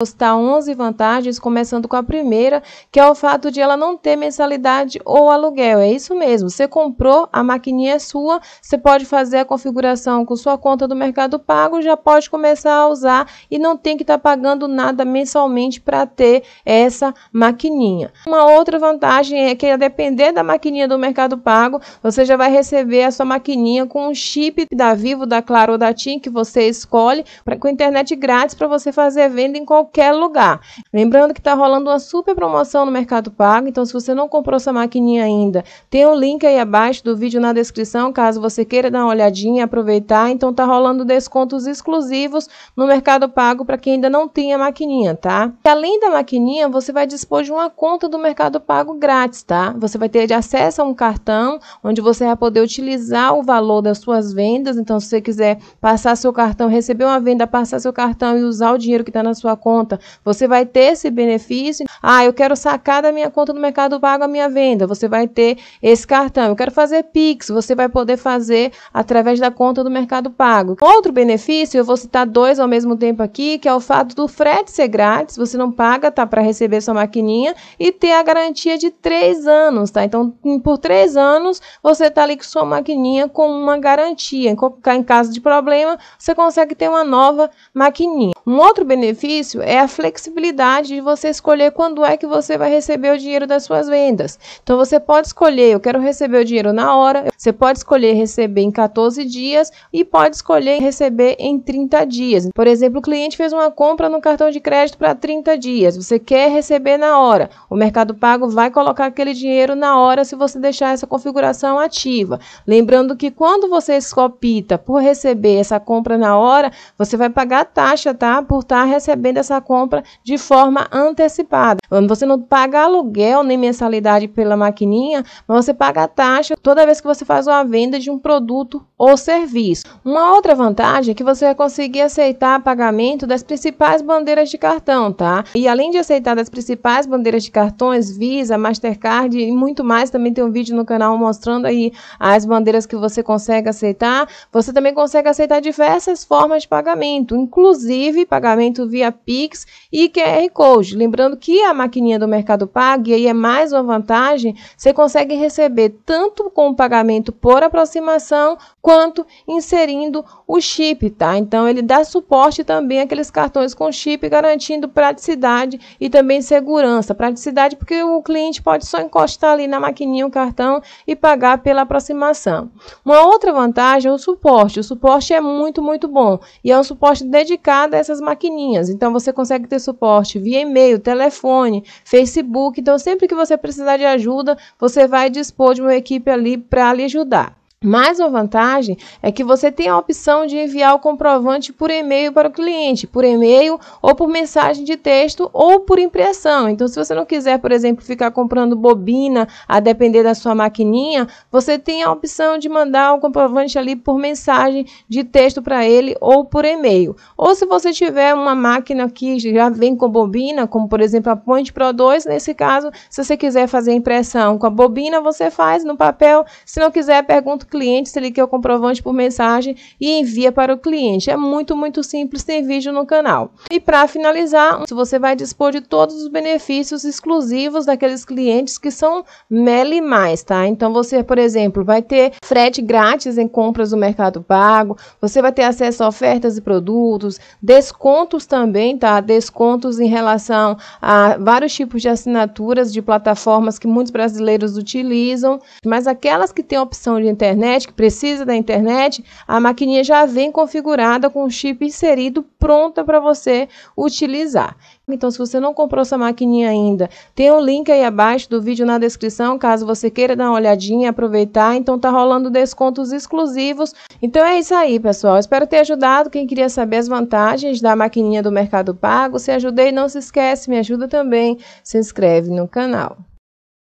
postar 11 vantagens, começando com a primeira, que é o fato de ela não ter mensalidade ou aluguel. É isso mesmo. Você comprou, a maquininha é sua, você pode fazer a configuração com sua conta do Mercado Pago, já pode começar a usar e não tem que estar tá pagando nada mensalmente para ter essa maquininha. Uma outra vantagem é que a depender da maquininha do Mercado Pago, você já vai receber a sua maquininha com um chip da Vivo, da Claro ou da TIM que você escolhe, pra, com internet grátis para você fazer venda em qualquer qualquer lugar. Lembrando que está rolando uma super promoção no Mercado Pago, então se você não comprou essa maquininha ainda, tem o um link aí abaixo do vídeo na descrição, caso você queira dar uma olhadinha, aproveitar. Então tá rolando descontos exclusivos no Mercado Pago para quem ainda não tem a maquininha, tá? E além da maquininha, você vai dispor de uma conta do Mercado Pago grátis, tá? Você vai ter acesso a um cartão onde você vai poder utilizar o valor das suas vendas. Então, se você quiser passar seu cartão, receber uma venda, passar seu cartão e usar o dinheiro que está na sua conta, conta. Você vai ter esse benefício. Ah, eu quero sacar da minha conta do Mercado Pago a minha venda. Você vai ter esse cartão. Eu quero fazer Pix. Você vai poder fazer através da conta do Mercado Pago. Outro benefício, eu vou citar dois ao mesmo tempo aqui, que é o fato do frete ser grátis. Você não paga, tá, para receber sua maquininha e ter a garantia de três anos, tá? Então, por três anos, você tá ali com sua maquininha com uma garantia. Em caso de problema, você consegue ter uma nova maquininha. Um outro benefício é a flexibilidade de você escolher quando é que você vai receber o dinheiro das suas vendas. Então você pode escolher, eu quero receber o dinheiro na hora, você pode escolher receber em 14 dias e pode escolher receber em 30 dias. Por exemplo, o cliente fez uma compra no cartão de crédito para 30 dias, você quer receber na hora. O Mercado Pago vai colocar aquele dinheiro na hora se você deixar essa configuração ativa. Lembrando que quando você escopita por receber essa compra na hora, você vai pagar taxa, tá? Por estar tá recebendo essa compra de forma antecipada. Hum, você não paga aluguel nem mensalidade pela maquininha, mas você paga a taxa toda vez que você faz uma venda de um produto ou serviço. Uma outra vantagem é que você vai conseguir aceitar pagamento das principais bandeiras de cartão, tá? E além de aceitar das principais bandeiras de cartões, Visa, Mastercard e muito mais, também tem um vídeo no canal mostrando aí as bandeiras que você consegue aceitar. Você também consegue aceitar diversas formas de pagamento, inclusive pagamento via Pix e QR Code. Lembrando que a maquininha do Mercado Pago, e aí é mais uma vantagem, você consegue receber tanto com o pagamento por aproximação, quanto inserindo o chip, tá? Então ele dá suporte também àqueles cartões com chip, garantindo praticidade e também segurança. Praticidade porque o cliente pode só encostar ali na maquininha o cartão e pagar pela aproximação. Uma outra vantagem é o suporte. O suporte é muito, muito bom e é um suporte dedicado a essas maquininhas. Então você consegue ter suporte via e-mail, telefone, telefone, Facebook. Então, sempre que você precisar de ajuda, você vai dispor de uma equipe ali para lhe ajudar. Mais uma vantagem é que você tem a opção de enviar o comprovante por e-mail para o cliente, por e-mail ou por mensagem de texto ou por impressão. Então, se você não quiser, por exemplo, ficar comprando bobina a depender da sua maquininha, você tem a opção de mandar o comprovante ali por mensagem de texto para ele ou por e-mail. Ou se você tiver uma máquina que já vem com bobina, como por exemplo a Point Pro 2, nesse caso, se você quiser fazer impressão com a bobina, você faz no papel. Se não quiser, pergunta cliente, se ele quer o comprovante por mensagem e envia para o cliente. É muito, muito simples, tem vídeo no canal. E para finalizar, você vai dispor de todos os benefícios exclusivos daqueles clientes que são MELI+, tá? Então você, por exemplo, vai ter frete grátis em compras do Mercado Pago, você vai ter acesso a ofertas e produtos, descontos também, tá? Descontos em relação a vários tipos de assinaturas de plataformas que muitos brasileiros utilizam, mas aquelas que têm opção de internet internet, que precisa da internet, a maquininha já vem configurada com o chip inserido, pronta para você utilizar. Então, se você não comprou essa maquininha ainda, tem um link aí abaixo do vídeo na descrição, caso você queira dar uma olhadinha, aproveitar. Então, tá rolando descontos exclusivos. Então, é isso aí, pessoal. Espero ter ajudado quem queria saber as vantagens da maquininha do Mercado Pago. Se ajudei, não se esquece, me ajuda também. Se inscreve no canal.